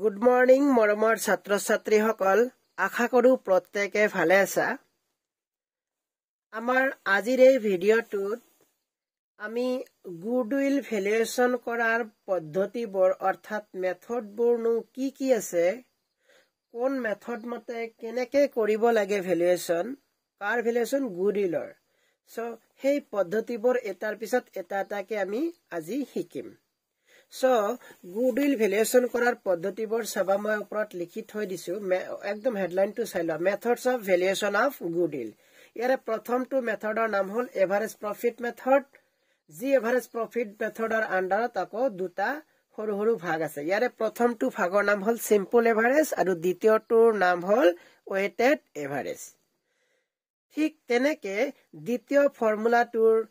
Good morning মৰমৰ ছাত্ৰ ছাত্ৰীসকল আশা কৰোঁ প্ৰত্যেকে ভালে আছা আমাৰ আজিৰ এই ভিডিঅ'টোত আমি গুড উইল ভেলুয়েশ্যন কৰাৰ পদ্ধতিবোৰ অৰ্থাৎ মেথডবোৰনো কি কি আছে কোন মেথড মতে কেনেকৈ কৰিব লাগে ভেলুয়েশ্যন কাৰ ভেলুয়েশ্যন গুড উইলৰ চ' সেই পদ্ধতিবোৰ এটাৰ পিছত এটা এটাকে আমি আজি শিকিম সো গুড উইল ভেলুয়েশ্যন কৰাৰ পদ্ধতিবোৰ সেবা মই ওপৰত লিখি থৈ দিছো একদম হেডলাইনটো চাই লোৱা methods of valuation of goodwill ইয়াৰে প্ৰথমটো মেথডৰ নাম হল এভাৰেজ প্ৰফিট মেথড যি এভাৰেজ প্ৰফিট মেথডৰ আণ্ডাৰত আকৌ দুটা সৰু সৰু ভাগ আছে ইয়াৰে প্ৰথমটো ভাগৰ নাম হল চিম্পল এভাৰেজ আৰু দ্বিতীয়টোৰ নাম হল ৱেটেড এভাৰেজ ঠিক তেনেকে দ্বিতীয় ফৰ্মুলাটোৰ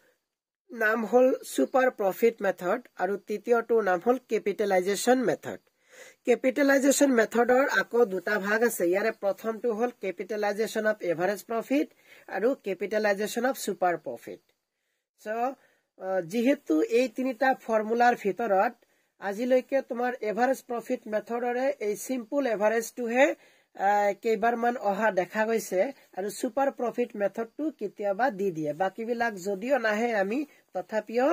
নাম হ'ল ছুপাৰ প্ৰফিট মেথড আৰু তৃতীয়টোৰ নাম হ'ল কেপিটেলাইজেশ্যন মেথড কেপিটেলাইজেশ্যন মেথডৰ আকৌ দুটা ভাগ আছে ইয়াৰে প্ৰথমটো হ'ল কেপিটেলাইজেশ্যন অফ এভাৰেজ প্ৰফিট আৰু capitalisation of super profit so' যিহেতু এই তিনিটা ফৰ্মুলাৰ ভিতৰত আজিলৈকে তোমাৰ এভাৰেজ প্ৰফিট মেথডৰে এই চিম্পুল এভাৰেজটোহে কেইবাৰমান অহা দেখা গৈছে আৰু চুপাৰ প্ৰফিট মেথডটো কেতিয়াবা দি দিয়ে বাকীবিলাক যদিও নাহে আমি তথাপিও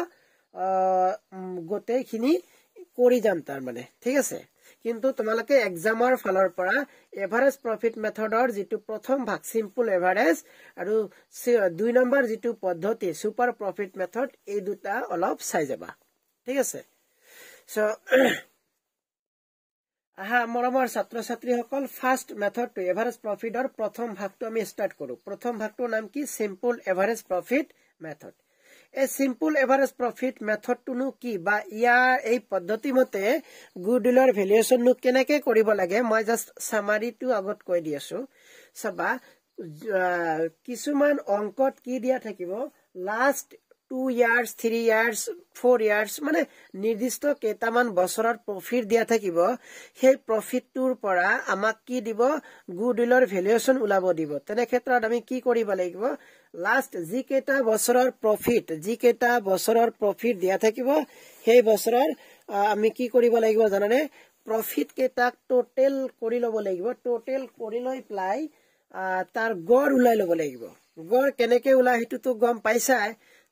গোটেইখিনি কৰি যাম তাৰমানে ঠিক আছে কিন্তু তোমালোকে এক্সামৰ ফালৰ পৰা এভাৰেজ প্ৰফিট মেথডৰ যিটো প্ৰথম ভাগ চিম্পুল এভাৰেজ আৰু দুই নম্বৰ যিটো পদ্ধতি চুপাৰ প্ৰফিট মেথড এই দুটা অলপ চাই যাবা ঠিক আছে চ' আহা আমাৰ আমাৰ ছাত্ৰ ছাত্ৰীসকল ফাৰ্ষ্ট মেথডটো এভাৰেজ প্ৰফিটৰ প্ৰথম ভাগটো আমি ষ্টাৰ্ট কৰোঁ প্ৰথম ভাগটোৰ নাম কি চিম্পুল এভাৰেজ প্ৰফিট মেথড এই চিম্পুল এভাৰেজ প্ৰফিট মেথডটোনো কি বা ইয়াৰ এই পদ্ধতি মতে গুডৱিলৰ ভেলুৱেশ্যননো কেনেকৈ কৰিব লাগে মই জাষ্ট চামাৰিটো আগত কৈ দি আছো চাবা কিছুমান অংকত কি দিয়া থাকিব last two years three years four years মানে নিৰ্দিষ্ট কেইটামান বছৰৰ প্ৰফিট দিয়া থাকিব সেই প্ৰফিটটোৰ পৰা আমাক কি দিব গুড গুডৱিলৰ ভেলুৱেশ্যন ওলাব দিব তেনে ক্ষেত্ৰত আমি কি কৰিব লাগিব লাষ্ট যিকেইটা বছৰৰ প্ৰফিট যিকেইটা বছৰৰ প্ৰফিট দিয়া থাকিব সেই বছৰৰ আমি কি কৰিব লাগিব জানানে প্ৰফিট কেইটাক টোটেল কৰি ল'ব লাগিব টোটেল কৰি লৈ পেলাই তাৰ গড় ওলাই ল'ব লাগিব গড় কেনেকৈ ওলাই সেইটোতো গম পাইছাই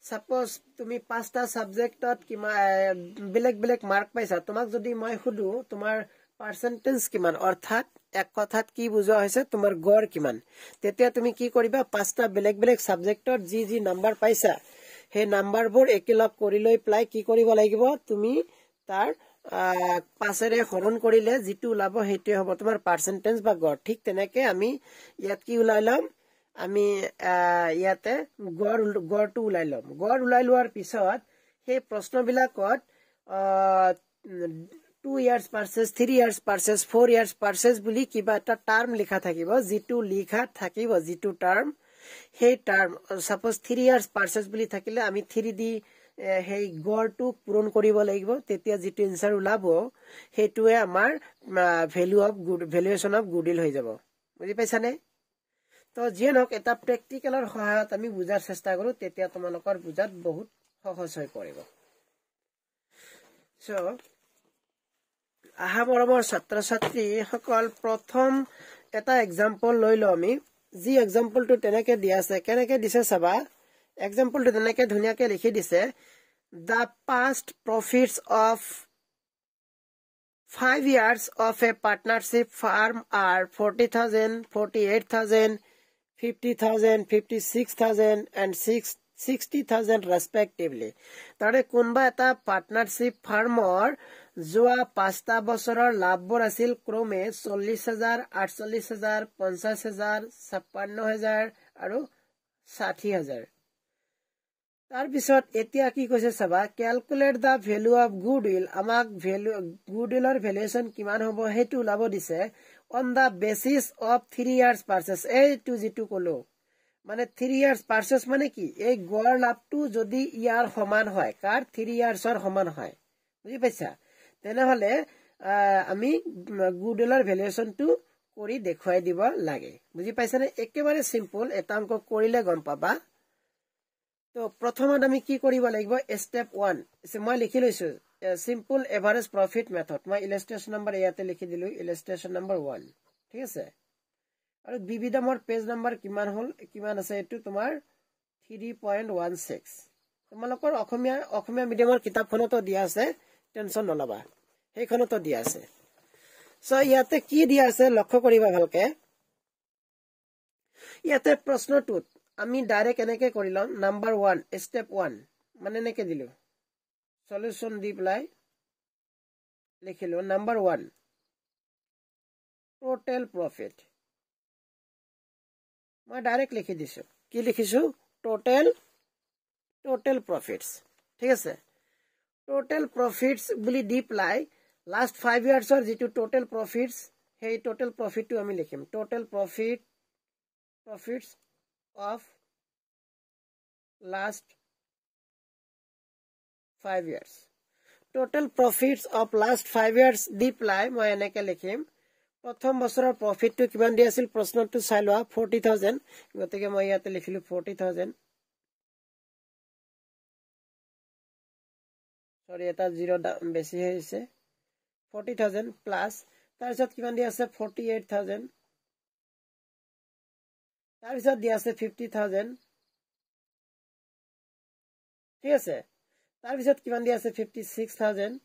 চাপোজ তুমি পাঁচটা ছাবজেক্টত কিমান বেলেগ বেলেগ মাৰ্ক পাইছা তোমাক যদি মই সুধো তোমাৰ পাৰ্চেণ্টেজ কিমান অৰ্থাৎ এক কথাত কি বুজোৱা হৈছে তোমাৰ গড় কিমান তেতিয়া তুমি কি কৰিবা পাঁচটা বেলেগ বেলেগ ছাবজেক্টত যি যি নাম্বাৰ পাইছা সেই নাম্বাৰবোৰ একেলগ কৰি লৈ পেলাই কি কৰিব লাগিব তুমি তাৰ পাছেৰে হৰণ কৰিলে যিটো ওলাব সেইটোৱে হ'ব তোমাৰ পাৰ্চেণ্টেজ বা গড় ঠিক তেনেকৈ আমি ইয়াত কি ওলাই ল'ম আমি ইয়াতে গড় গড়টো ওলাই ল'ম গড় ওলাই লোৱাৰ পিছত সেই প্ৰশ্নবিলাকত two years purchase three years purchase four years purchase বুলি কিবা এটা টাৰ্ম লিখা থাকিব যিটো লিখা থাকিব যিটো টাৰ্ম সেই term suppose three years purchase বুলি থাকিলে আমি থ্ৰী দি সেই গড়টোক পূৰণ কৰিব লাগিব তেতিয়া যিটো এনচাৰ ওলাব সেইটোৱে আমাৰ value of good valuation of goodwill হৈ যাব বুজি পাইছানে তো যিয়ে নহওক এটা প্ৰেক্টিকেলৰ সহায়ত আমি বুজাৰ চেষ্টা কৰোঁ তেতিয়া তোমালোকৰ বুজাত বহুত সহজ হৈ পৰিব আহা পৰমৰ ছাত্ৰ ছাত্ৰীসকল প্ৰথম এটা এক্সাম্পল লৈ লওঁ আমি যি এক্সাম্পলটো তেনেকৈ দিয়া আছে কেনেকৈ দিছে চাবা এক্সাম্পলটো তেনেকৈ ধুনীয়াকৈ লিখি দিছে the past profits of five years of a partnership firm are forty thousand forty eight thousand 50,000, 56,000 and 60,000 respectively. Tare kunba eta partnership farmer zua pasta bosoror labbor asil krome 40,000, 48,000, 50,000, 56,000 aru 60,000. তার পিছত এতিয়া কি কৈছে সবা calculate the value of goodwill আমাক value গুডউইলৰ valuation কিমান হ'ব হেতু লাভ দিছে on the basis of three years purchase এইটো যিটো কলো মানে থ্ৰী ইয়াৰ্ছ পাৰ্চেছ মানে কি এই গড় লাভটো যদি ইয়াৰ সমান হয় কাৰ থ্ৰী ইয়াৰ্ছৰ সমান হয় বুজি পাইছা তেনেহলে আমি গুডলৰ ভেলুৱেশ্যনটো কৰি দেখুৱাই দিব লাগে বুজি পাইছানে একেবাৰে চিম্পল এটা অংক কৰিলে গম পাবা ত প্ৰথমত আমি কি কৰিব লাগিব ষ্টেপ ওৱান মই লিখি লৈছো চিম্পল এভাৰেজ প্ৰফিট মেথড মই ইলেষ্ট্ৰেশ্যন নম্বৰ ইয়াতে লিখি দিলো ইলেষ্ট্ৰেশ্যন নম্বৰ ওৱান ঠিক আছে আৰু বিবিধামৰ পেজ নম্বৰ কিমান হ'ল কিমান আছে এইটো তোমাৰ থ্ৰী পইণ্ট ওৱান ছিক্স তোমালোকৰ অসমীয়া অসমীয়া মিডিয়ামৰ কিতাপখনতো দিয়া আছে টেনশ্যন নল'বা সেইখনতো দিয়া আছে চ' ইয়াতে কি দিয়া আছে লক্ষ্য কৰিবা ভালকে ইয়াতে প্ৰশ্নটোত আমি ডাইৰেক্ট এনেকে কৰি লওঁ নাম্বাৰ ওৱান ষ্টেপ ওৱান মানে এনেকে দিলোঁ চলিউশ্যন দি পেলাই লিখিলোঁ নাম্বাৰ ওৱান টোটেল প্ৰফিট মই ডাইৰেক্ট লিখি দিছোঁ কি লিখিছোঁ টোটেল টোটেল প্ৰফিটছ ঠিক আছে টোটেল প্ৰফিটছ বুলি দি পেলাই লাষ্ট ফাইভ ইয়াৰ্ছৰ যিটো টোটেল প্ৰফিটছ সেই টোটেল প্ৰফিটটো আমি লিখিম total profit profits of last five years. Total profits of last five years deploy my anaka lekim. Potom Bosor profit to Kibandiasil personal to Silva forty thousand. Gotega Maya telefil forty thousand. Sorry, that zero basis forty thousand plus. Tarzat Kibandiasa forty eight thousand. Tarzat Diasa fifty thousand. Yes, sir. তাৰ পিছত কিমান দিয়া আছে 56000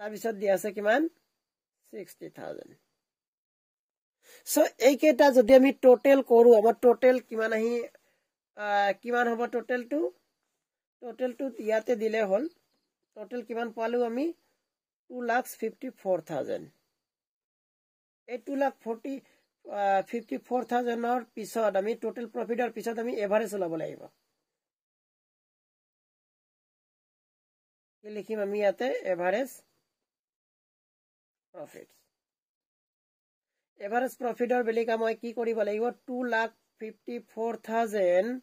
তাৰ পিছত দিয়া আছে কিমান 60000 সো এইকেটা যদি আমি টোটেল কৰো আমাৰ টোটেল কিমান আহি কিমান হ'ব টোটেলটো টোটেলটো ইয়াতে দিলে হল টোটেল কিমান পালো আমি 254000 এই 240 54000 ৰ পিছত আমি টোটেল প্ৰফিটৰ পিছত আমি এভাৰেজ লব লাগিব লিখিম আমি ইয়াতে এভাৰেজ প্ৰফিট এভাৰেজ প্ৰফিটৰ বেলিকা মই কি কৰিব লাগিব two lakh fifty four thousand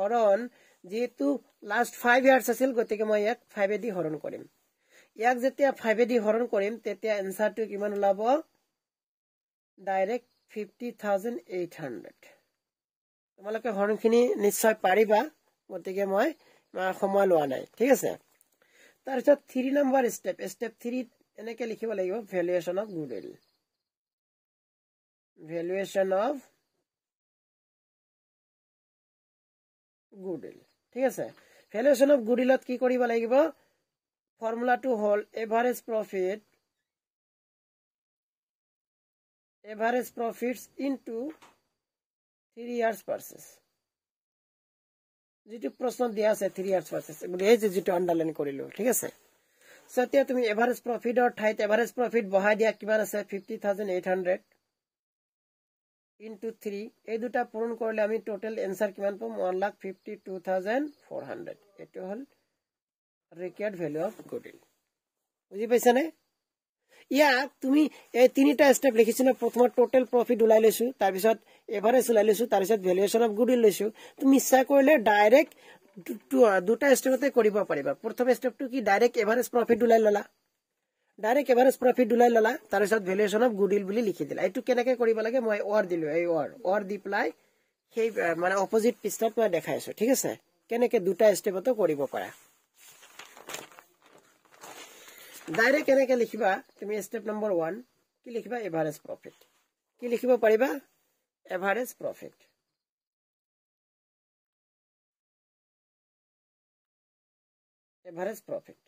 হৰণ যিহেতু লাষ্ট ফাইভ ইয়াৰ্ছ আছিল গতিকে মই ইয়াক ফাইভেদি হৰণ কৰিম ইয়াক যেতিয়া ফাইভেদি হৰণ কৰিম তেতিয়া এনচাৰটো কিমান ওলাব direct fifty thousand eight hundred তোমালোকে হৰণখিনি নিশ্চয় পাৰিবা গতিকে মই সময় লোৱা নাই ঠিক আছে তাৰপিছত থ্ৰী নাম্বাৰ ষ্টেপ ষ্টেপ থ্ৰীত এনেকৈ লিখিব লাগিব valuation of goodwill valuation of goodwill ঠিক আছে ভেলুৱেশ্যন অফ গুডউইলত কি কৰিব লাগিব ফৰ্মুলাটো হ'ল average profit average profits into three years purchase যিটো প্ৰশ্ন দিয়া আছে থ্ৰী ইয়াৰ্ছ প্ৰচেছ গতিকে যিটো আণ্ডাৰলাইন কৰিলোঁ ঠিক আছে চ' এতিয়া তুমি এভাৰেজ প্ৰফিটৰ ঠাইত এভাৰেজ প্ৰফিট বঢ়াই দিয়া কিমান আছে fifty thousand eight hundred into three এই দুটা পূৰণ কৰিলে আমি টোটেল এনচাৰ কিমান পাম one lakh fifty two thousand four hundred এইটো হ'ল record value of goodwill বুজি পাইছেনে ইয়া তুমি এই তিনিটা ষ্টেপ লিখিছিলা প্ৰথমে টোটেল প্ৰফিট ওলাই লৈছো তাৰপিছত এভাৰেজ ওলাই লৈছো তাৰপিছত ভেলুৱেশ্যন অফ গুড উইল লৈছো তুমি ইচ্ছা কৰিলে ডাইৰেক্ট দুটা ষ্টেপতে কৰিব পাৰিবা প্ৰথমে ষ্টেপটো কি ডাইৰেক্ট এভাৰেজ প্ৰফিট ওলাই ল'লা ডাইৰেক্ট এভাৰেজ প্ৰফিট ওলাই ল'লা তাৰপিছত ভেলুৱেশ্যন অফ গুড উইল বুলি লিখি দিলা এইটো কেনেকে কৰিব লাগে মই অৰ দিলো এই অৰ অৰ দি পেলাই সেই মানে অপজিট পিষ্টাত মই দেখাইছো ঠিক আছে কেনেকে দুটা ষ্টেপতো কৰিব পাৰা ডাইরেক্ট এনেকে লিখবা তুমি স্টেপ নম্বর ওয়ান কি লিখবা এভারেজ প্রফিট কি লিখব পারিবা average profit average profit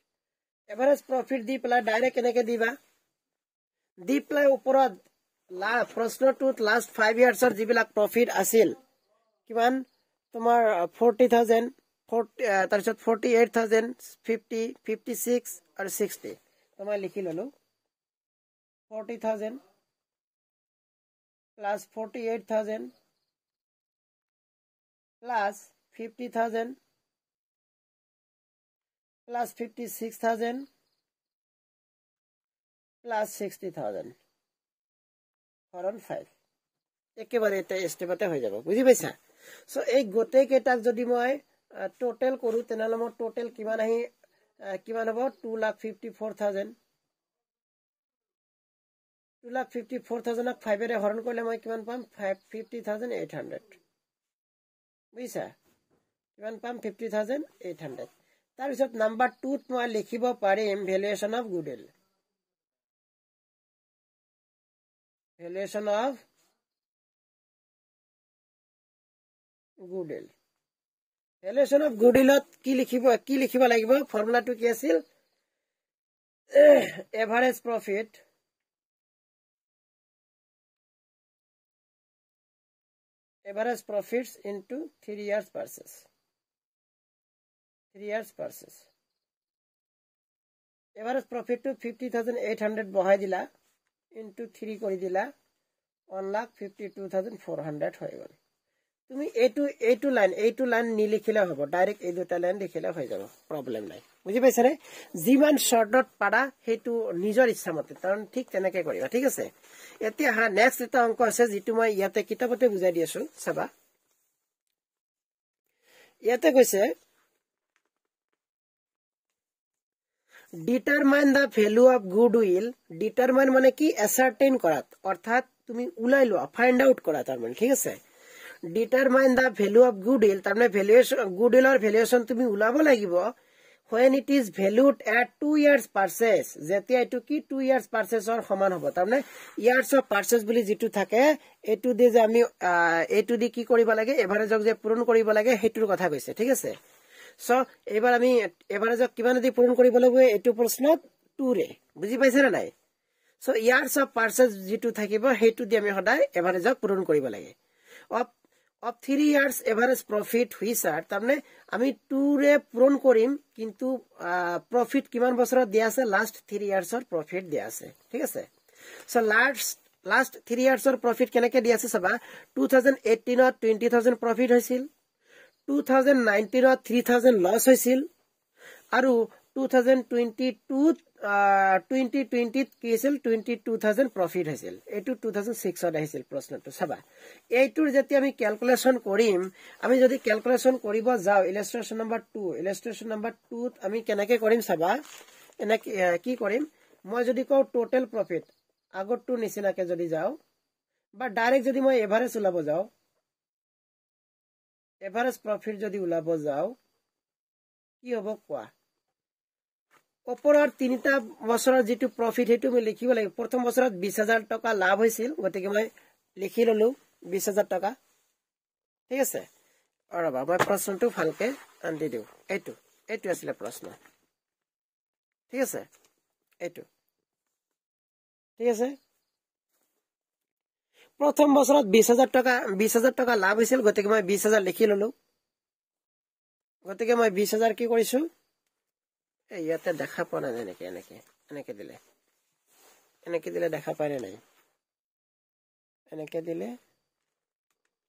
average profit দি পেলাই ডাইরেক্ট এনেকে দিবা দি পেলাই উপর প্রশ্ন টু লাস্ট ফাইভ ইয়ার্সর যা প্রফিট আছিল কিমান তোমার ফোরটি থাউজেন্ড ফোর তারপর forty eight thousand fifty fifty six আর সিক্সটি तो मैं लिखी ललो forty thousand plus forty eight thousand plus fifty thousand plus fifty six thousand plus sixty thousand फरन फाइव एक बार एस्टिमेटे हो जा बुझी पासा सो so, एक गोटेक जो मैं टोटल करूँ तेनाली मैं टोटल कि কিমান হ'ব two lakh fifty four thousand two lakh fifty four থাউজেণ্ডক ফাইভেৰে হৰণ কৰিলে মই কিমান পাম five fifty thousand eight hundred বুজিছা কিমান পাম ফিফটি থাউজেণ্ড এইট হাণ্ড্ৰেড তাৰপিছত নাম্বাৰ টুত মই লিখিব পাৰিম valuation of goodwill valuation of goodwill valuation of গুড উইলত কি লিখিব কি লিখিব লাগিব ফৰ্মুলাটো কি আছিল average profit average profit into three years purchase three years purchase average প্ৰফিটটো ফিফটি থাউজেণ্ড এইট হাণ্ড্ৰেড বঢ়াই দিলা ইনটু থ্ৰী কৰি দিলা one lakh fifty two thousand four hundred হৈ গ'ল তুমি এইটো এইটো লাইন এইটো লাইন নিলিখিলে হব ডাইৰেক্ট এই দুটা লাইন লিখিলে হৈ যাব প্ৰব্লেম নাই বুজি পাইছানে যিমান শ্বৰ্টত পাৰা সেইটো নিজৰ ইচ্ছা মতে কাৰণ ঠিক তেনেকে কৰিবা ঠিক আছে এতিয়া হা নেক্সট এটা অংক আছে যিটো মই ইয়াতে কিতাপতে বুজাই দি আছো চাবা ইয়াতে কৈছে determine the value of goodwill determine মানে কি এচাৰটেইন কৰাত অৰ্থাৎ তুমি ওলাই লোৱা ফাইণ্ড আউট কৰা তাৰমানে ঠিক আছে determine the value of goodwill তাৰমানে ভেলুৱেশ্যন গুড উইলৰ ভেলুয়েশ্যন তুমি ওলাব লাগিব when it is valued at two years purchase যেতিয়া এইটো কি টু ইয়াৰ্চ পাৰ্চেচৰ সমান হব তাৰমানে ইয়াৰ্চ অফ পাৰ্চেচ বুলি যিটো থাকে এইটো দি যে আমি এইটো দি কি কৰিব লাগে এভাৰেজক যে পূৰণ কৰিব লাগে সেইটোৰ কথা কৈছে ঠিক আছে চ এইবাৰ আমি এভাৰেজক কিমান দি পূৰণ কৰিব লাগিব এইটো প্ৰশ্নত টুৰে বুজি পাইছে নে নাই চ ইয়াৰ্চ অফ পাৰ্চেজ যিটো থাকিব সেইটো দি আমি সদায় এভাৰেজক পূৰণ কৰিব লাগে of of three years average profit হুইচাৰ তাৰমানে আমি টুৰে পূৰণ কৰিম কিন্তু প্ৰফিট কিমান বছৰত দিয়া আছে লাষ্ট থ্ৰী ইয়াৰ্ছৰ প্ৰফিট দিয়া আছে ঠিক আছে চ' লাষ্ট লাষ্ট থ্ৰী ইয়াৰ্ছৰ প্ৰফিট কেনেকৈ দিয়া আছে চাবা টু থাউজেণ্ড এইটিনত টুৱেণ্টি থাউজেণ্ড প্ৰফিট হৈছিল টু থাউজেণ্ড নাইনটিনত থ্ৰী থাউজেণ্ড লছ হৈছিল আৰু টু থাউজেণ্ড টুৱেণ্টি টুত টুৱেণ্টি টুৱেণ্টিত কি হৈছিল টুৱেণ্টি টু থাউজেণ্ড প্ৰফিট হৈছিল এইটো টু থাউজেণ্ড ছিক্সত আহিছিল প্ৰশ্নটো চাবা এইটোৰ যেতিয়া আমি কেলকুলেশ্যন কৰিম আমি যদি কেলকুলেশ্যন কৰিব যাওঁ illustration number two illustration number টুত আমি কেনেকৈ কৰিম চাবা এনেকে কি কৰিম মই যদি কওঁ টোটেল প্ৰফিট আগৰটোৰ নিচিনাকৈ যদি যাওঁ বা ডাইৰেক্ট যদি মই এভাৰেজ ওলাব যাওঁ এভাৰেজ প্ৰফিট যদি ওলাব যাওঁ কি হ'ব কোৱা কপাৰৰ তিনিটা বছৰৰ যিটো প্ৰফিট সেইটো মই লিখিব লাগিব প্ৰথম বছৰত বিশ হাজাৰ টকা লাভ হৈছিল গতিকে মই লিখি ললো বিশ হাজাৰ টকা ঠিক আছে ৰবা মই প্ৰশ্নটো ভালকে আনি দিওঁ এইটো এইটো আছিলে প্ৰশ্ন ঠিক আছে এইটো ঠিক আছে প্ৰথম বছৰত বিশ হাজাৰ টকা বিশ হাজাৰ টকা লাভ হৈছিল গতিকে মই বিশ হাজাৰ লিখি ললো গতিকে মই বিশ হাজাৰ কি কৰিছো ইয়াতে দেখা পোৱা নাই এনেকে এনেকে এনেকে দিলে এনেকে দিলে দেখা পায় নাই এনেকে দিলে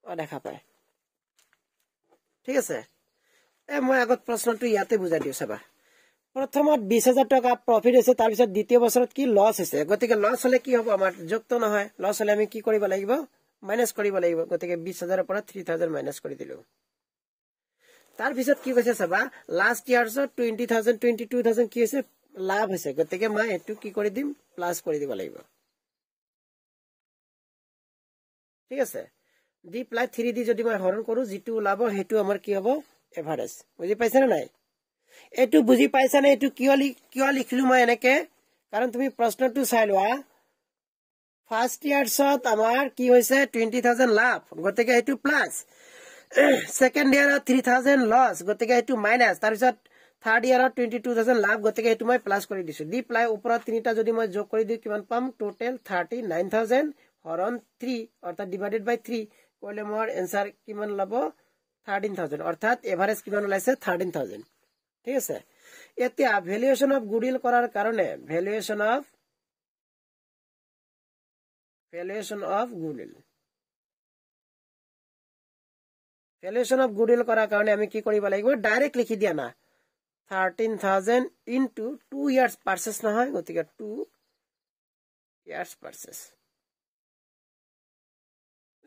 অঁ দেখা পায় ঠিক আছে এই মই আগত প্ৰশ্নটো ইয়াতে বুজাই দিওঁ চাবা প্ৰথমত বিশ হাজাৰ টকা প্ৰফিট হৈছে তাৰপিছত দ্বিতীয় বছৰত কি লছ হৈছে গতিকে লছ হ'লে কি হ'ব আমাৰ যুক্ত নহয় লছ হ'লে আমি কি কৰিব লাগিব মাইনাছ কৰিব লাগিব গতিকে বিশ হাজাৰৰ পৰা থ্ৰী থাউজেণ্ড মাইনাছ কৰি দিলো তাৰ পিছত কি কৈছে চাবা last year twenty thousand twenty two thousand কি হৈছে লাভ হৈছে গতিকে মই এইটো কি কৰি দিম প্লাছ কৰি দিব লাগিব ঠিক আছে দি প্লাই থ্ৰী দি যদি মই হৰণ কৰোঁ যিটো ওলাব সেইটো আমাৰ কি হ'ব এভাৰেজ বুজি পাইছে নে নাই এইটো বুজি পাইছানে এইটো কিয় কিয় লিখিলোঁ মই এনেকে কাৰণ তুমি প্ৰশ্নটো চাই লোৱা ফাৰ্ষ্ট ইয়াৰ্চত আমাৰ কি হৈছে টুৱেণ্টি থাউজেণ্ড লাভ গতিকে সেইটো প্লাছ ছেকেণ্ড ইয়াৰত থ্ৰী থাউজেণ্ড লছ গতিকে সেইটো মাইনাছ তাৰপিছত থাৰ্ড ইয়াৰত টুৱেণ্টি টু থাউজেণ্ড লাভ গতিকে সেইটো মই প্লাছ কৰি দিছো দি পেলাই ওপৰত তিনিটা যদি মই যোগ কৰি দিওঁ কিমান পাম টোটেল থাৰ্টি নাইন থাউজেণ্ড হৰণ থ্ৰী অৰ্থাৎ ডিভাইডেড বাই থ্ৰী কৰিলে মোৰ এনচাৰ কিমান ল'ব থাৰ্টিন থাউজেণ্ড অৰ্থাৎ এভাৰেজ কিমান ওলাইছে থাৰ্টিন থাউজেণ্ড ঠিক আছে এতিয়া ভেলুৱেশ্যন অফ গুডিল কৰাৰ কাৰণে valuation of valuation of goodwill valuation of goodwill কৰাৰ কাৰণে আমি কি কৰিব লাগিব ডাইৰেক্ট লিখি দিয়া না thirteen thousand into two years purchase নহয় গতিকে টু ইয়াৰ্ছ পাৰ্চেছ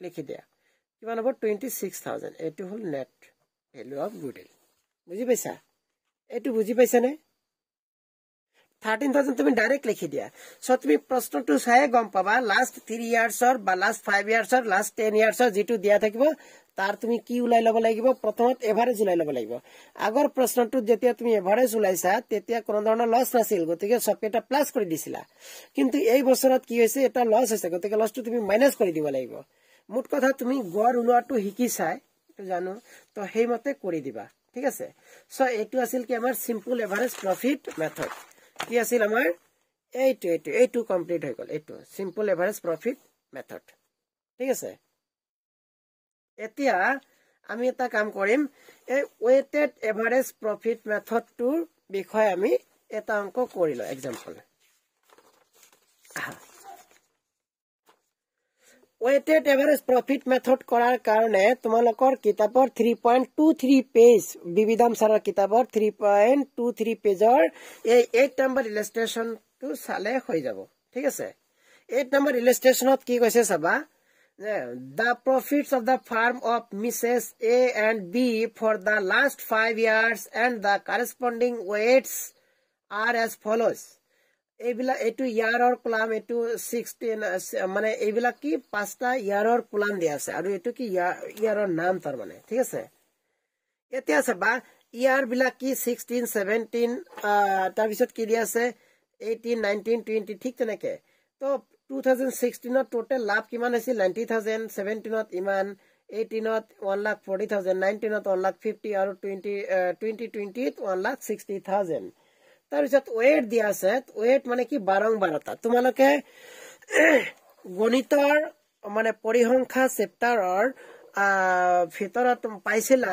লিখি দিয়া কিমান হ'ব টুৱেণ্টি ছিক্স থাউজেণ্ড এইটো হ'ল নেট ভেলু অফ গুডউইল বুজি পাইছা এইটো বুজি পাইছানে থাৰ্টিন থাউজেণ্ড তুমি ডাইৰেক্ট লিখি দিয়া চ' তুমি প্ৰশ্নটো চাই গম পাবা লাষ্ট থ্ৰী ইয়াৰ্ছৰ বা লাষ্ট ফাইভ ইয়াৰ্ছৰ লাষ্ট টেন ইয়াৰ্ছৰ যিটো দিয়া থাকিব তাৰ তুমি কি ওলাই ল'ব লাগিব প্ৰথমত এভাৰেজ ওলাই ল'ব লাগিব আগৰ প্ৰশ্নটোত যেতিয়া তুমি এভাৰেজ ওলাইছা তেতিয়া কোনো ধৰণৰ লছ নাছিল গতিকে চবকে এটা প্লাছ কৰি দিছিলা কিন্তু এই বছৰত কি হৈছে এটা লছ হৈছে গতিকে লছটো তুমি মাইনাচ কৰি দিব লাগিব মোট কথা তুমি গড় ওলোৱাটো শিকিছাই জানো তো সেইমতে কৰি দিবা ঠিক আছে চ' এইটো আছিল কি আমাৰ চিম্পুল এভাৰেজ প্ৰফিট মেথড কি আছিল আমাৰ এইটো এইটো এইটো কমপ্লিট হৈ গ'ল এইটো চিম্পল এভাৰেজ প্ৰফিট মেথড ঠিক আছে এতিয়া আমি এটা কাম কৰিম এই ৱেটেড এভাৰেজ প্ৰফিট মেথডটোৰ বিষয়ে আমি এটা অংক কৰিলোঁ এক্সাম্পল আহা ৱেটেড এভাৰেজ প্ৰফিট মেথড কৰাৰ কাৰণে তোমালোকৰ কিতাপৰ three point two three page বিবিধম ছাৰৰ কিতাপৰ থ্ৰী পইণ্ট টু থ্ৰী পেজৰ এই এইট নম্বৰ ইলাষ্ট্ৰেশ্যনটো চালে হৈ যাব ঠিক আছে এইট নম্বৰ ইলাষ্ট্ৰেশ্যনত কি কৈছে চাবা the profit of the firm of Mrs A and B for the last five years and the corresponding weights are as follows এইবিলাক এইটো ইয়াৰৰ কোলাম এইটো ছিক্সটিন মানে এইবিলাক কি পাঁচটা ইয়াৰৰ কোলাম দিয়া আছে আৰু এইটো কি ইয়াৰৰ নাম তাৰমানে ঠিক আছে এতিয়া ইয়াৰ বিলাক কি ছিক্সটিন ছেভেন্টিন তাৰপিছত কি দিয়া আছে এইটিন নাইনটিন টুৱেণ্টি ঠিক তেনেকে তো টু থাউজেণ্ড ছিক্সটিনত টোটেল লাভ কিমান হৈছিল নাইনটি থাউজেণ্ড ছেভেনটিনত ইমান এইটিনত one lakh forty thousand নাইনটিনত one lakh fifty আৰু twenty twenty টুৱেণ্টিত one lakh sixty thousand তাৰপিছত ৱেট দি আছে ৱেট মানে কি বাৰংবাৰতা তোমালোকে গণিতৰ মানে পৰিসংখ্যা চেপ্তাৰৰ ভিতৰত পাইছিলা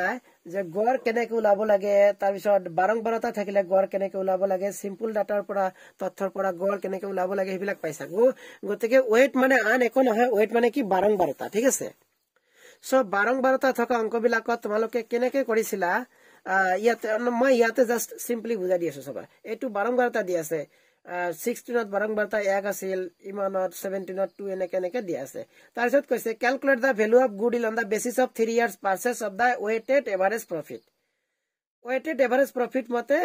যে গড় কেনেকে ওলাব লাগে তাৰপিছত বাৰংবাৰতা থাকিলে গড় কেনেকে ওলাব লাগে চিম্পল ডাটাৰ পৰা তথ্যৰ পৰা গড় কেনেকে ওলাব লাগে সেইবিলাক পাইছা গতিকে ৱেট মানে আন একো নহয় ৱেট মানে কি বাৰংবাৰতা ঠিক আছে চ বাৰংবাৰতা থকা অংকবিলাকত তোমালোকে কেনেকে কৰিছিলা আহ ইয়াতে মই ইয়াতে জাষ্ট চিম্পলি বুজাই দি আছো চবা এইটো বাৰম্বাৰ এটা দি আছে ছিক্সটিনত বাৰম্বাৰ এটা এক আছিল ইমানত ছেভেণ্টিনত টু এনেকে এনেকে দিয়া আছে তাৰপিছত কৈছে calculate the value of goodwill on the basis of three years purchase of the weighted average profit weighted average profit মতে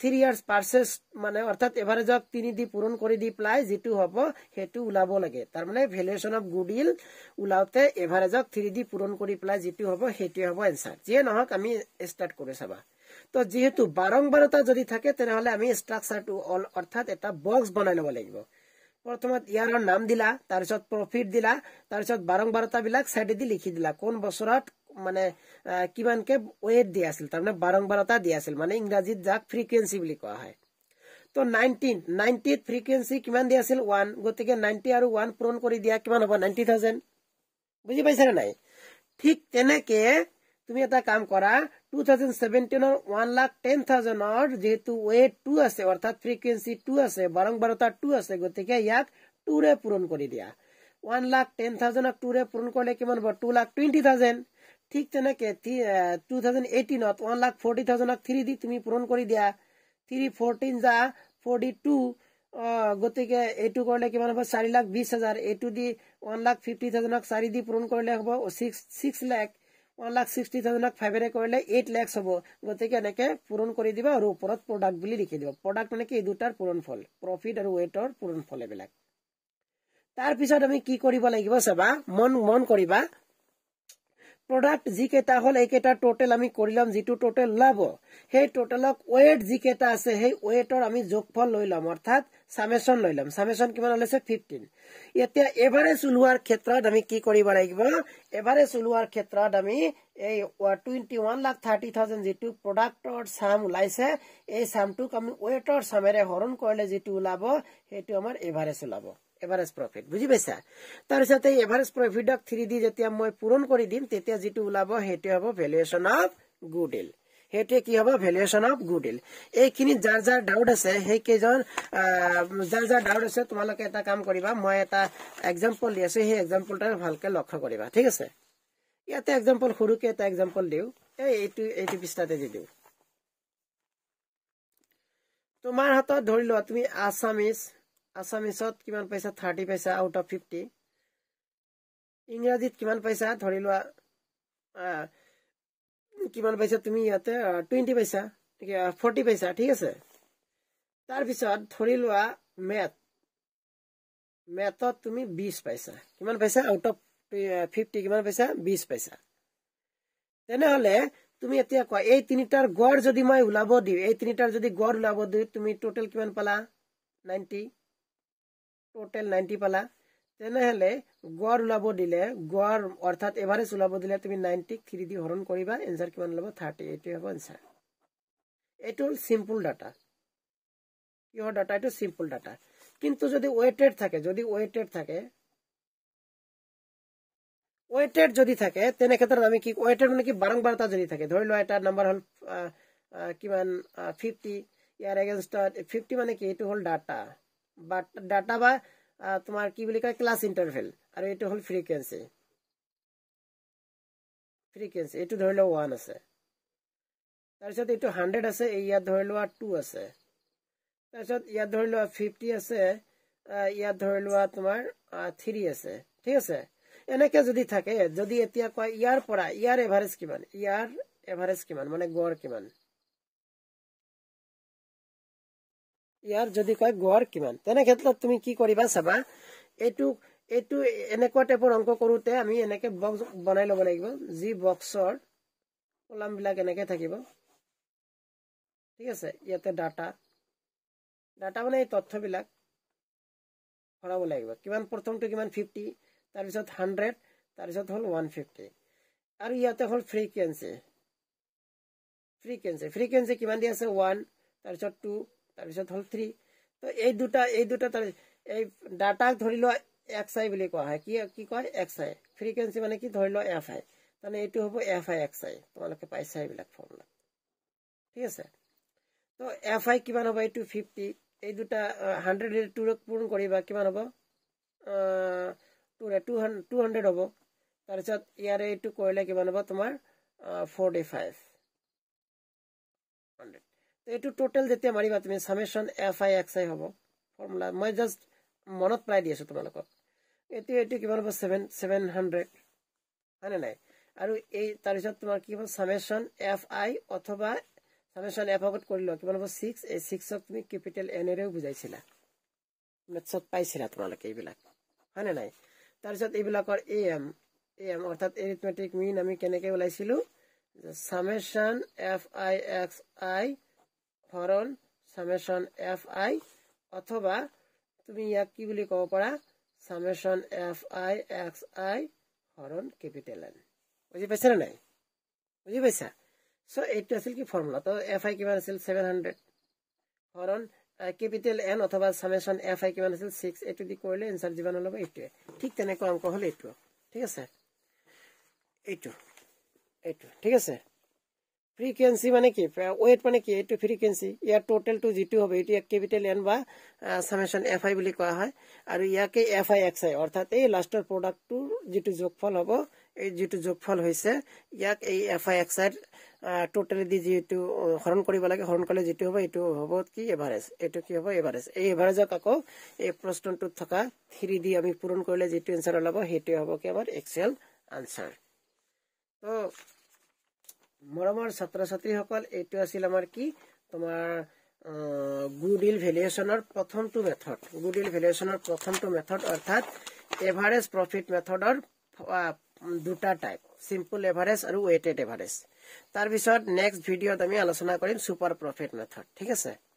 থ্ৰী ইয়াৰ্ছ পাৰ্চেচ মানে অৰ্থাৎ এভাৰেজক তিনি দি পূৰণ কৰি দি পেলাই যিটো হ'ব সেইটো ওলাব লাগে তাৰমানে ভেলুৱেশ্যন অফ গুড উইল ওলাওঁতে এভাৰেজক থ্ৰী দি পূৰণ কৰি পেলাই যিটো হ'ব সেইটোৱে হ'ব এনচাৰ যিয়ে নহওক আমি ষ্টাৰ্ট কৰি চাবা তো যিহেতু বাৰংবাৰতা যদি থাকে তেনেহলে আমি ষ্ট্ৰাকচাৰটো অৰ্থাৎ এটা বক্স বনাই ল'ব লাগিব প্ৰথমত ইয়াৰ নাম দিলা তাৰপিছত প্ৰফিট দিলা তাৰপিছত বাৰংবাৰতাবিলাক চাইডেদি লিখি দিলা কোন বছৰত মানে কিমানকে ৱেট দিয়া আছিল তাৰমানে বাৰংবাৰতা দিয়া আছিল মানে ইংৰাজীত যাক ফ্ৰিকুৱেঞ্চি বুলি কোৱা হয় তো নাইনটিন নাইনটিত ফ্ৰিকুৱেঞ্চি কিমান দিয়া আছিল ওৱান গতিকে নাইনটি আৰু ওৱান পূৰণ কৰি দিয়া কিমান হ'ব নাইনটি থাউজেণ্ড বুজি পাইছানে নাই ঠিক তেনেকে তুমি এটা কাম কৰা টু থাউজেণ্ড ছেভেণ্টিনৰ ওৱান লাখ টেন থাউজেণ্ডৰ যিহেতু ৱেট টু আছে অৰ্থাৎ ফ্ৰিকুৱেঞ্চি টু আছে বাৰংবাৰতা টু আছে গতিকে ইয়াক টু টুৰে পূৰণ কৰি দিয়া ওৱান লাখ টেন থাউজেণ্ডক টুৰে পূৰণ কৰিলে কিমান হ'ব টু লাখ টুৱেণ্টি থাউজেণ্ড ঠিক তেনেকে টু থাউজেণ্ড এইটিনত ওৱান লাখ ফৰ্টি থাউজেণ্ডক থ্ৰী দি তুমি পূৰণ কৰি দিয়া থ্ৰী ফৰ্টিন যা ফৰ্টি টু গতিকে এইটো কৰিলে কিমান হ'ব চাৰি লাখ বিছ হাজাৰ এইটো দি ওৱান লাখ ফিফটি থাউজেণ্ডক চাৰি দি পূৰণ কৰিলে হ'ব six six lakh one lakh sixty থাউজেণ্ডক ফাইভেৰে কৰিলে এইট লেখছ হ'ব গতিকে এনেকে পূৰণ কৰি দিবা আৰু ওপৰত প্ৰডাক্ট বুলি লিখি দিব প্ৰডাক্ট মানে কি দুটাৰ পূৰণ ফল প্ৰফিট আৰু ৱেটৰ পূৰণ ফল এইবিলাক তাৰপিছত আমি কি কৰিব লাগিব চাবা মন মন কৰিবা প্ৰডাক্ট যিকেইটা হ'ল এইকেইটাৰ টোটেল আমি কৰি ল'ম যিটো টোটেল ওলাব সেই টোটেলক ৱেট যিকেইটা আছে সেই ৱেটৰ আমি যোগফল লৈ ল'ম অৰ্থাৎ চামেচন লৈ ল'ম চামেচন কিমান ওলাইছে ফিফটিন এতিয়া এভাৰেজ ওলোৱাৰ ক্ষেত্ৰত আমি কি কৰিব লাগিব এভাৰেজ ওলোৱাৰ ক্ষেত্ৰত আমি এই twenty one lakh thirty thousand যিটো প্ৰডাক্টৰ চাম ওলাইছে এই চামটোক আমি ৱেটৰ চামেৰে হৰণ কৰিলে যিটো ওলাব সেইটো আমাৰ এভাৰেজ ওলাব এভাৰেষ্ট প্ৰফিট বুজি পাইছা তাৰপিছতে এভাৰেষ্ট প্ৰফিটক থ্ৰী ডি যেতিয়া মই পূৰণ কৰি দিম তেতিয়া যিটো ওলাব সেইটোৱে হ'ব ভেলুৱেশ্যন অফ গুড ইল সেইটোৱে কি হ'ব ভেলুৱেশ্যন অফ গুড ইল এইখিনি যাৰ যাৰ ডাউট আছে সেইকেইজন যাৰ যাৰ ডাউট আছে তোমালোকে এটা কাম কৰিবা মই এটা এক্সাম্পল দি আছো সেই এক্সাম্পলটোৰে ভালকে লক্ষ্য কৰিবা ঠিক আছে ইয়াতে এক্সাম্পল সৰুকে এটা এক্সাম্পল দিওঁ এই এইটো এইটো পিছতে দি দিওঁ তোমাৰ হাতত ধৰি লোৱা তুমি আছামিজ আছামিছত কিমান পাইছা থাৰ্টি পাইছা আউট অফ ফিফটি ইংৰাজীত কিমান পাইছা ধৰি লোৱা কিমান পাইছা তুমি ইয়াতে টুৱেণ্টি পাইছা ফৰ্টি পাইছা ঠিক আছে তাৰপিছত ধৰি লোৱা মেথ মেথত তুমি বিছ পাইছা কিমান পাইছা আউট অফ ফিফটি কিমান পাইছা বিছ পাইছা তেনেহ'লে তুমি এতিয়া কোৱা এই তিনিটাৰ গড় যদি মই ওলাব দিওঁ এই তিনিটাৰ যদি গড় ওলাব দিওঁ তুমি টোটেল কিমান পালা নাইণ্টি টোটেল নাইণ্টি পালা তেনেহ'লে গড় ওলাব দিলে গড় অৰ্থাৎ এভাৰেজ ওলাব দিলে তুমি নাইণ্টিক থ্ৰী দি হৰণ কৰিবা এনচাৰ কিমান ল'ব থাৰ্টি এইটোৱে হ'ব এনচাৰ এইটো হ'ল চিম্পুল ডাটা কিহৰ ডাটা এইটো চিম্পুল ডাটা কিন্তু যদি ৱেটেড থাকে যদি ৱেটেড থাকে ৱেটেড যদি থাকে তেনে ক্ষেত্ৰত আমি কি ৱেটেড মানে কি বাৰংবাৰ এটা যদি থাকে ধৰি লোৱা এটা নাম্বাৰ হ'ল কিমান ফিফটি ইয়াৰ এগেইনষ্টত ফিফটি মানে কি হ'ল ডাটা ডাটা বা তোমার কি বলি কয় ক্লাস ইন্টারভেল আর এটা হল ফ্রিকুয়েন্সি ফ্রিকুয়েন্সি এটা ধরে লো ওয়ান আছে তারপর এটা হান্ড্রেড আছে ইয়াত ধরে লওয়া টু আছে তারপর ইয়াত ধরে লওয়া ফিফটি আছে ইয়াত ধরে লওয়া তোমার থ্রি আছে ঠিক আছে এনেকে যদি থাকে যদি এতিয়া কয় ইয়ার পড়া ইয়ার এভারেজ কিমান ইয়ার এভারেজ কিমান মানে গড় কিমান ইয়াৰ যদি কয় গড় কিমান তেনে ক্ষেত্ৰত তুমি কি কৰিবা চাবা এইটো এইটো এনেকুৱা টাইপৰ অংক কৰোঁতে আমি এনেকে বক্স বনাই ল'ব লাগিব যি বক্সৰ কলামবিলাক এনেকে থাকিব ঠিক আছে ইয়াতে ডাটা ডাটা মানে এই তথ্যবিলাক ভৰাব লাগিব কিমান প্ৰথমটো কিমান ফিফটি তাৰপিছত হাণ্ড্ৰেড তাৰপিছত হ'ল ওৱান ফিফটি আৰু ইয়াতে হ'ল ফ্ৰিকুৱেঞ্চি ফ্ৰিকুৱেঞ্চি ফ্ৰিকুৱেঞ্চি কিমান দি আছে ওৱান তাৰপিছত টু তাৰপিছত হ'ল থ্ৰী তো এই দুটা এই দুটা তাৰ এই ডাটাক ধৰি লোৱা এক্স আই বুলি কোৱা হয় কি কি কয় এক্স আই ফ্ৰিকুৱেঞ্চি মানে কি ধৰি লোৱা এফ আই তাৰমানে এইটো হ'ব এফ আই এক্স আই তোমালোকে পাইছা এইবিলাক ফৰ্মুলা ঠিক আছে তো এফ আই কিমান হ'ব এইটো ফিফটি এই দুটা হাণ্ড্ৰেড টু পূৰণ কৰিবা কিমান হ'ব টু টু হাণ্ড্ৰেড হ'ব তাৰপিছত ইয়াৰে এইটো কৰিলে কিমান হ'ব তোমাৰ ফৰ্টি ফাইভ তো এই টোটেল যেতে মারি তুমি summation F I X I হব ফর্মুলা মই জাস্ট মনত প্রায় দি আছো তোমালোক এটি এটি কিমান হব সেভেন সেভেন হান্ড্রেড হয় নাই আর এই তারপর তোমার কি হব সামেশন এফ আই অথবা সামেশন এফ আগত করে লো কিমান হব সিক্স এই সিক্সক তুমি ক্যাপিটেল এন এরেও বুঝাইছিলা মেথসত পাইছিলা তোমালোকে এইবিলাক হয় নাই তারপর এইবিলাকর এ এম এ এম অর্থাৎ এরিথমেটিক মিন আমি কেনেকে ওলাইছিলো summation F I X I ফরন সামেশন এফ আই অথবা তুমি ইয়াক কি বুলি ক'ব পাৰা summation F I X I হৰণ কেপিটেল এন বুজি পাইছা নে নাই বুজি পাইছা চ' এইটো আছিল কি ফৰ্মুলা ত' এফ আই কিমান আছিল ছেভেন হাণ্ড্ৰেড হৰণ কেপিটেল এন অথবা সামেশন এফ আই কিমান আছিল ছিক্স এইটো দি কৰিলে এনচাৰ যিমান ওলাব এইটোৱে ঠিক তেনেকুৱা অংক হ'ল এইটো ঠিক আছে এইটো এইটো ঠিক আছে ফ্ৰিকুৱেঞ্চি মানে কি ৱেট মানে কি এইটো ফ্ৰিকুৱেঞ্চি ইয়াৰ টোটেলটো যিটো হ'ব এইটো ইয়াক কেপিটেল এন বা চামেশ্যন এফ আই বুলি কোৱা হয় আৰু ইয়াকে এফ আই এক্স আই অৰ্থাৎ এই লাষ্টৰ প্ৰডাক্টটোৰ যিটো যোগফল হ'ব এই যিটো যোগফল হৈছে ইয়াক এই এফ আই এক্স আইৰ টোটেলেদি যিটো হৰণ কৰিব লাগে হৰণ কৰিলে যিটো হ'ব এইটো হ'ব কি এভাৰেজ এইটো কি হ'ব এভাৰেজ এই এভাৰেজত আকৌ এই প্ৰশ্নটোত থকা থ্ৰী দি আমি পূৰণ কৰিলে যিটো এনচাৰ ওলাব সেইটোৱে হ'ব কি আমাৰ এক্সেল আনচাৰ মৰমৰ ছাত্ৰ ছাত্ৰীসকল এইটো আছিল আমাৰ কি তোমাৰ গুডিল ভেলুৱেশ্যনৰ প্ৰথমটো মেথড গুডিল ভেলুৱেশ্যনৰ প্ৰথমটো মেথড অৰ্থাৎ এভাৰেজ প্ৰফিট মেথডৰ দুটা টাইপ চিম্পল এভাৰেজ আৰু ৱেটেড এভাৰেজ তাৰপিছত নেক্সট ভিডিঅ'ত আমি আলোচনা কৰিম ছুপাৰ প্ৰফিট মেথড